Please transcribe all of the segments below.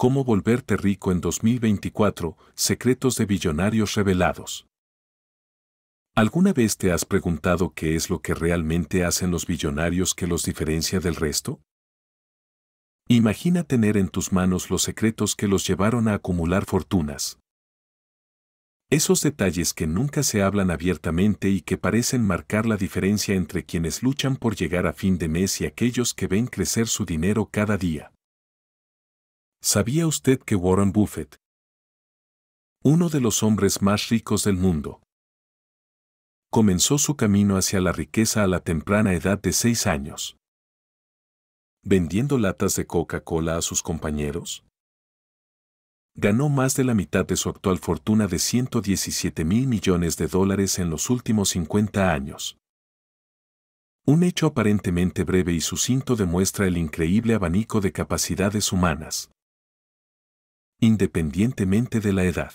Cómo volverte rico en 2024, secretos de billonarios revelados. ¿Alguna vez te has preguntado qué es lo que realmente hacen los billonarios que los diferencia del resto? Imagina tener en tus manos los secretos que los llevaron a acumular fortunas. Esos detalles que nunca se hablan abiertamente y que parecen marcar la diferencia entre quienes luchan por llegar a fin de mes y aquellos que ven crecer su dinero cada día. ¿Sabía usted que Warren Buffett, uno de los hombres más ricos del mundo, comenzó su camino hacia la riqueza a la temprana edad de seis años? ¿Vendiendo latas de Coca-Cola a sus compañeros? Ganó más de la mitad de su actual fortuna de 117 mil millones de dólares en los últimos 50 años. Un hecho aparentemente breve y sucinto demuestra el increíble abanico de capacidades humanas independientemente de la edad.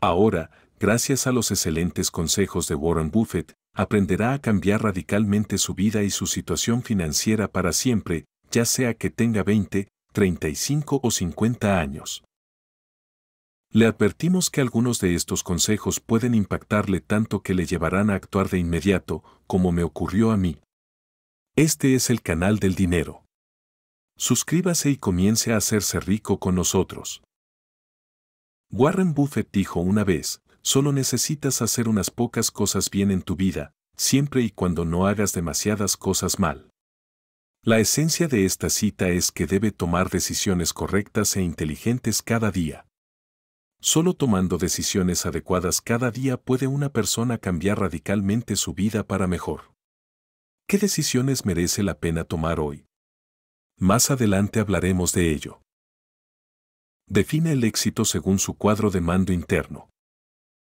Ahora, gracias a los excelentes consejos de Warren Buffett, aprenderá a cambiar radicalmente su vida y su situación financiera para siempre, ya sea que tenga 20, 35 o 50 años. Le advertimos que algunos de estos consejos pueden impactarle tanto que le llevarán a actuar de inmediato, como me ocurrió a mí. Este es el canal del dinero. Suscríbase y comience a hacerse rico con nosotros. Warren Buffett dijo una vez, solo necesitas hacer unas pocas cosas bien en tu vida, siempre y cuando no hagas demasiadas cosas mal. La esencia de esta cita es que debe tomar decisiones correctas e inteligentes cada día. Solo tomando decisiones adecuadas cada día puede una persona cambiar radicalmente su vida para mejor. ¿Qué decisiones merece la pena tomar hoy? Más adelante hablaremos de ello. Define el éxito según su cuadro de mando interno.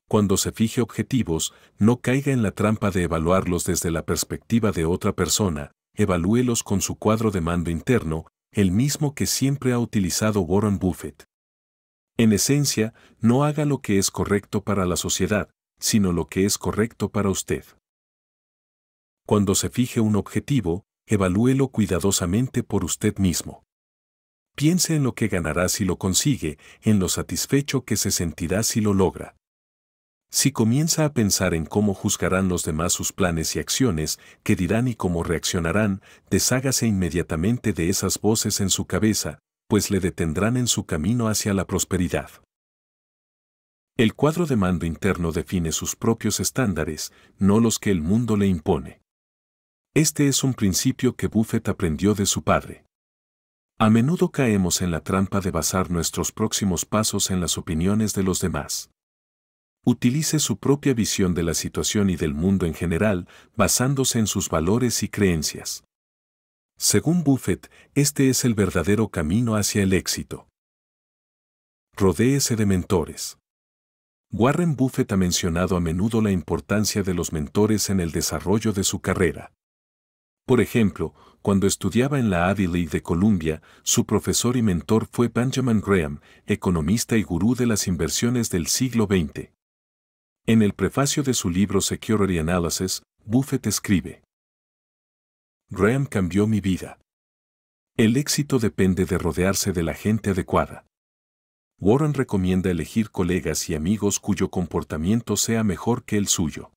Cuando se fije objetivos, no caiga en la trampa de evaluarlos desde la perspectiva de otra persona, evalúelos con su cuadro de mando interno, el mismo que siempre ha utilizado Warren Buffett. En esencia, no haga lo que es correcto para la sociedad, sino lo que es correcto para usted. Cuando se fije un objetivo, evalúelo cuidadosamente por usted mismo. Piense en lo que ganará si lo consigue, en lo satisfecho que se sentirá si lo logra. Si comienza a pensar en cómo juzgarán los demás sus planes y acciones, qué dirán y cómo reaccionarán, deshágase inmediatamente de esas voces en su cabeza, pues le detendrán en su camino hacia la prosperidad. El cuadro de mando interno define sus propios estándares, no los que el mundo le impone. Este es un principio que Buffett aprendió de su padre. A menudo caemos en la trampa de basar nuestros próximos pasos en las opiniones de los demás. Utilice su propia visión de la situación y del mundo en general, basándose en sus valores y creencias. Según Buffett, este es el verdadero camino hacia el éxito. Rodéese de mentores. Warren Buffett ha mencionado a menudo la importancia de los mentores en el desarrollo de su carrera. Por ejemplo, cuando estudiaba en la Adelaide de Columbia, su profesor y mentor fue Benjamin Graham, economista y gurú de las inversiones del siglo XX. En el prefacio de su libro Security Analysis, Buffett escribe, Graham cambió mi vida. El éxito depende de rodearse de la gente adecuada. Warren recomienda elegir colegas y amigos cuyo comportamiento sea mejor que el suyo.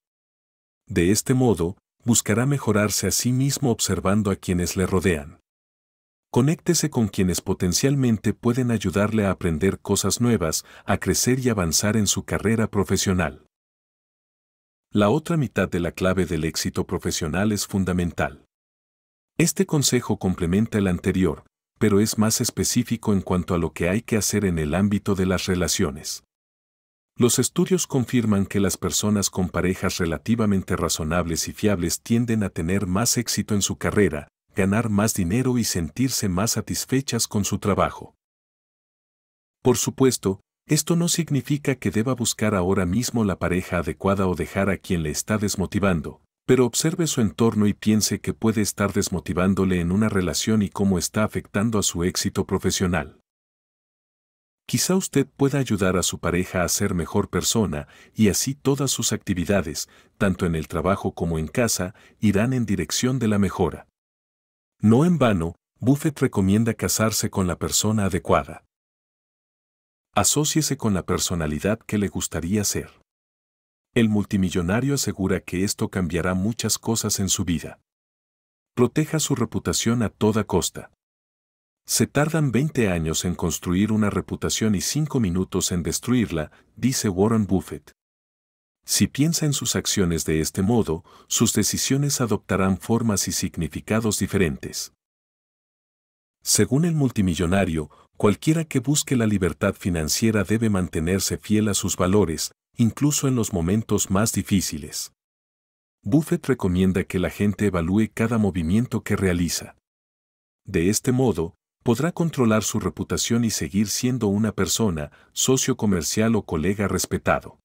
De este modo, buscará mejorarse a sí mismo observando a quienes le rodean. Conéctese con quienes potencialmente pueden ayudarle a aprender cosas nuevas, a crecer y avanzar en su carrera profesional. La otra mitad de la clave del éxito profesional es fundamental. Este consejo complementa el anterior, pero es más específico en cuanto a lo que hay que hacer en el ámbito de las relaciones. Los estudios confirman que las personas con parejas relativamente razonables y fiables tienden a tener más éxito en su carrera, ganar más dinero y sentirse más satisfechas con su trabajo. Por supuesto, esto no significa que deba buscar ahora mismo la pareja adecuada o dejar a quien le está desmotivando, pero observe su entorno y piense que puede estar desmotivándole en una relación y cómo está afectando a su éxito profesional. Quizá usted pueda ayudar a su pareja a ser mejor persona y así todas sus actividades, tanto en el trabajo como en casa, irán en dirección de la mejora. No en vano, Buffett recomienda casarse con la persona adecuada. Asociese con la personalidad que le gustaría ser. El multimillonario asegura que esto cambiará muchas cosas en su vida. Proteja su reputación a toda costa. Se tardan 20 años en construir una reputación y 5 minutos en destruirla, dice Warren Buffett. Si piensa en sus acciones de este modo, sus decisiones adoptarán formas y significados diferentes. Según el multimillonario, cualquiera que busque la libertad financiera debe mantenerse fiel a sus valores, incluso en los momentos más difíciles. Buffett recomienda que la gente evalúe cada movimiento que realiza. De este modo, podrá controlar su reputación y seguir siendo una persona, socio comercial o colega respetado.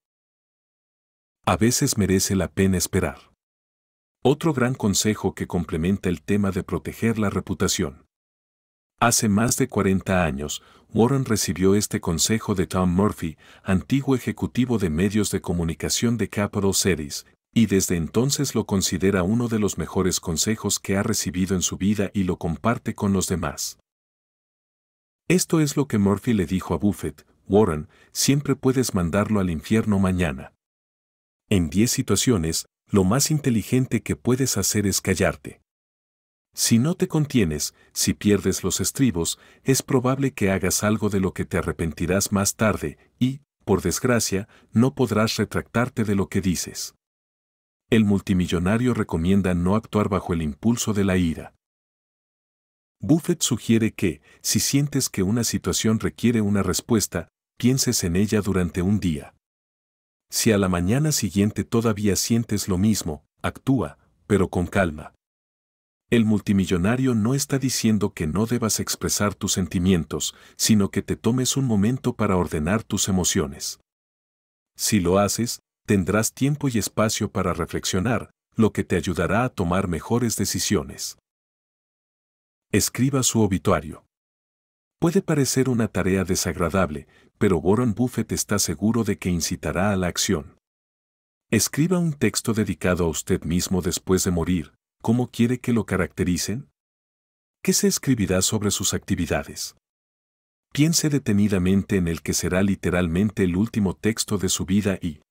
A veces merece la pena esperar. Otro gran consejo que complementa el tema de proteger la reputación. Hace más de 40 años, Warren recibió este consejo de Tom Murphy, antiguo ejecutivo de medios de comunicación de Capital Cities, y desde entonces lo considera uno de los mejores consejos que ha recibido en su vida y lo comparte con los demás. Esto es lo que Murphy le dijo a Buffett, Warren, siempre puedes mandarlo al infierno mañana. En diez situaciones, lo más inteligente que puedes hacer es callarte. Si no te contienes, si pierdes los estribos, es probable que hagas algo de lo que te arrepentirás más tarde y, por desgracia, no podrás retractarte de lo que dices. El multimillonario recomienda no actuar bajo el impulso de la ira. Buffett sugiere que, si sientes que una situación requiere una respuesta, pienses en ella durante un día. Si a la mañana siguiente todavía sientes lo mismo, actúa, pero con calma. El multimillonario no está diciendo que no debas expresar tus sentimientos, sino que te tomes un momento para ordenar tus emociones. Si lo haces, tendrás tiempo y espacio para reflexionar, lo que te ayudará a tomar mejores decisiones. Escriba su obituario. Puede parecer una tarea desagradable, pero Warren Buffett está seguro de que incitará a la acción. Escriba un texto dedicado a usted mismo después de morir. ¿Cómo quiere que lo caractericen? ¿Qué se escribirá sobre sus actividades? Piense detenidamente en el que será literalmente el último texto de su vida y...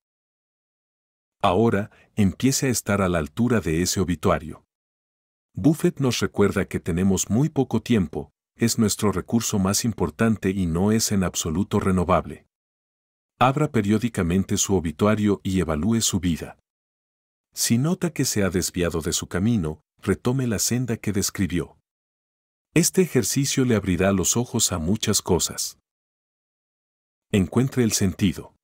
Ahora, empiece a estar a la altura de ese obituario. Buffett nos recuerda que tenemos muy poco tiempo, es nuestro recurso más importante y no es en absoluto renovable. Abra periódicamente su obituario y evalúe su vida. Si nota que se ha desviado de su camino, retome la senda que describió. Este ejercicio le abrirá los ojos a muchas cosas. Encuentre el sentido.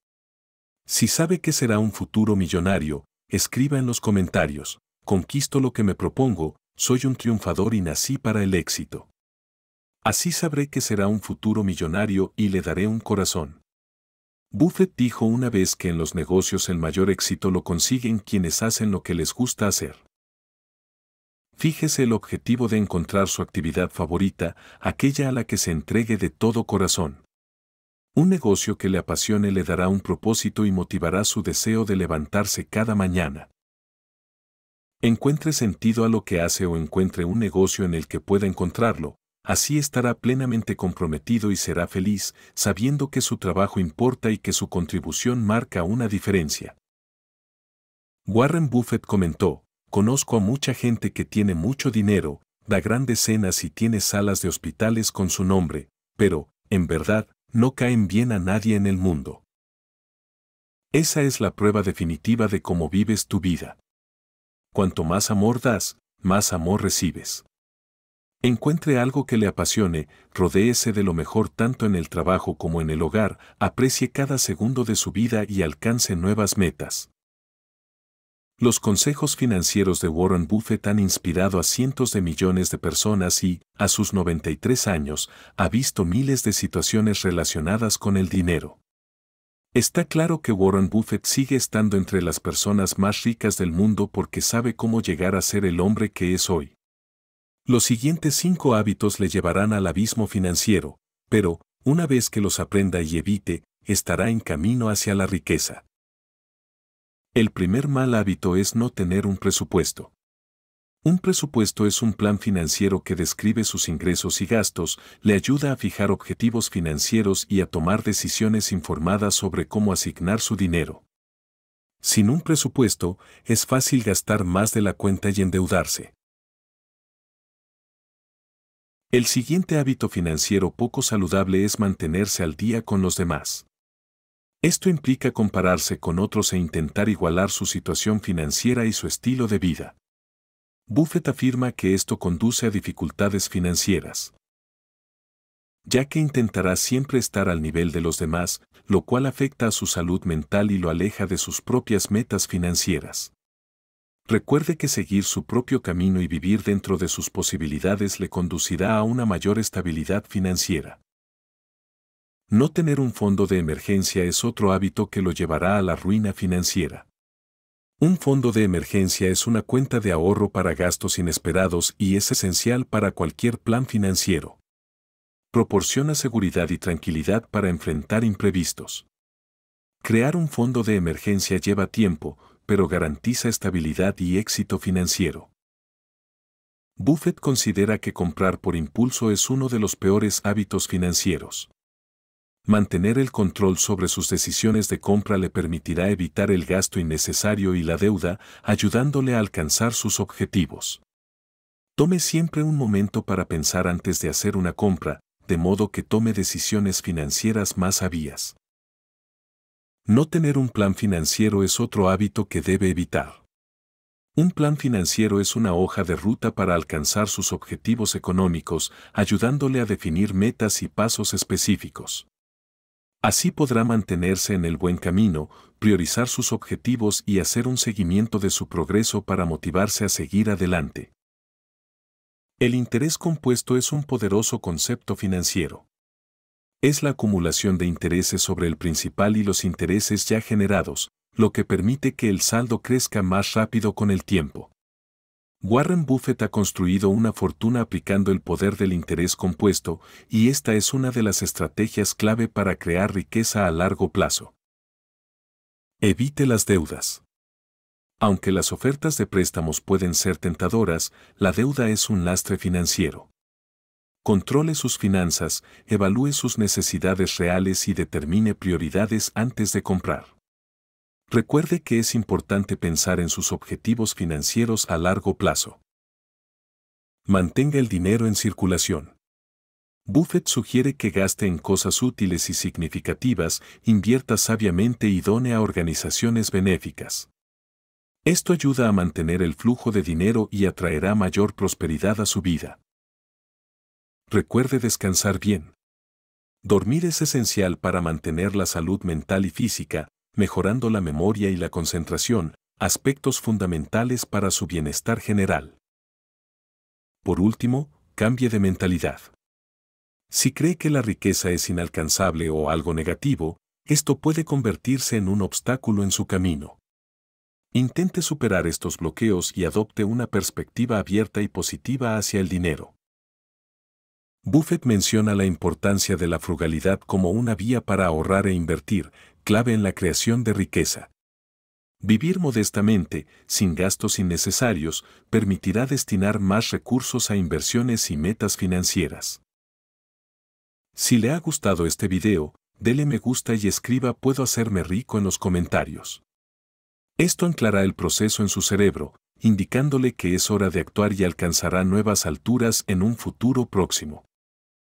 Si sabe que será un futuro millonario, escriba en los comentarios, conquisto lo que me propongo, soy un triunfador y nací para el éxito. Así sabré que será un futuro millonario y le daré un corazón. Buffett dijo una vez que en los negocios el mayor éxito lo consiguen quienes hacen lo que les gusta hacer. Fíjese el objetivo de encontrar su actividad favorita, aquella a la que se entregue de todo corazón. Un negocio que le apasione le dará un propósito y motivará su deseo de levantarse cada mañana encuentre sentido a lo que hace o encuentre un negocio en el que pueda encontrarlo, así estará plenamente comprometido y será feliz sabiendo que su trabajo importa y que su contribución marca una diferencia. Warren Buffett comentó, conozco a mucha gente que tiene mucho dinero, da grandes cenas y tiene salas de hospitales con su nombre, pero, en verdad, no caen bien a nadie en el mundo. Esa es la prueba definitiva de cómo vives tu vida. Cuanto más amor das, más amor recibes. Encuentre algo que le apasione, rodéese de lo mejor tanto en el trabajo como en el hogar, aprecie cada segundo de su vida y alcance nuevas metas. Los consejos financieros de Warren Buffett han inspirado a cientos de millones de personas y, a sus 93 años, ha visto miles de situaciones relacionadas con el dinero. Está claro que Warren Buffett sigue estando entre las personas más ricas del mundo porque sabe cómo llegar a ser el hombre que es hoy. Los siguientes cinco hábitos le llevarán al abismo financiero, pero, una vez que los aprenda y evite, estará en camino hacia la riqueza. El primer mal hábito es no tener un presupuesto. Un presupuesto es un plan financiero que describe sus ingresos y gastos, le ayuda a fijar objetivos financieros y a tomar decisiones informadas sobre cómo asignar su dinero. Sin un presupuesto, es fácil gastar más de la cuenta y endeudarse. El siguiente hábito financiero poco saludable es mantenerse al día con los demás. Esto implica compararse con otros e intentar igualar su situación financiera y su estilo de vida. Buffett afirma que esto conduce a dificultades financieras, ya que intentará siempre estar al nivel de los demás, lo cual afecta a su salud mental y lo aleja de sus propias metas financieras. Recuerde que seguir su propio camino y vivir dentro de sus posibilidades le conducirá a una mayor estabilidad financiera. No tener un fondo de emergencia es otro hábito que lo llevará a la ruina financiera. Un fondo de emergencia es una cuenta de ahorro para gastos inesperados y es esencial para cualquier plan financiero. Proporciona seguridad y tranquilidad para enfrentar imprevistos. Crear un fondo de emergencia lleva tiempo, pero garantiza estabilidad y éxito financiero. Buffett considera que comprar por impulso es uno de los peores hábitos financieros mantener el control sobre sus decisiones de compra le permitirá evitar el gasto innecesario y la deuda, ayudándole a alcanzar sus objetivos. Tome siempre un momento para pensar antes de hacer una compra, de modo que tome decisiones financieras más sabias. No tener un plan financiero es otro hábito que debe evitar. Un plan financiero es una hoja de ruta para alcanzar sus objetivos económicos, ayudándole a definir metas y pasos específicos. Así podrá mantenerse en el buen camino, priorizar sus objetivos y hacer un seguimiento de su progreso para motivarse a seguir adelante. El interés compuesto es un poderoso concepto financiero. Es la acumulación de intereses sobre el principal y los intereses ya generados, lo que permite que el saldo crezca más rápido con el tiempo. Warren Buffett ha construido una fortuna aplicando el poder del interés compuesto y esta es una de las estrategias clave para crear riqueza a largo plazo. Evite las deudas. Aunque las ofertas de préstamos pueden ser tentadoras, la deuda es un lastre financiero. Controle sus finanzas, evalúe sus necesidades reales y determine prioridades antes de comprar recuerde que es importante pensar en sus objetivos financieros a largo plazo. Mantenga el dinero en circulación. Buffett sugiere que gaste en cosas útiles y significativas, invierta sabiamente y done a organizaciones benéficas. Esto ayuda a mantener el flujo de dinero y atraerá mayor prosperidad a su vida. Recuerde descansar bien. Dormir es esencial para mantener la salud mental y física, mejorando la memoria y la concentración, aspectos fundamentales para su bienestar general. Por último, cambie de mentalidad. Si cree que la riqueza es inalcanzable o algo negativo, esto puede convertirse en un obstáculo en su camino. Intente superar estos bloqueos y adopte una perspectiva abierta y positiva hacia el dinero. Buffett menciona la importancia de la frugalidad como una vía para ahorrar e invertir, clave en la creación de riqueza. Vivir modestamente, sin gastos innecesarios, permitirá destinar más recursos a inversiones y metas financieras. Si le ha gustado este video, dele me gusta y escriba puedo hacerme rico en los comentarios. Esto anclará el proceso en su cerebro, indicándole que es hora de actuar y alcanzará nuevas alturas en un futuro próximo.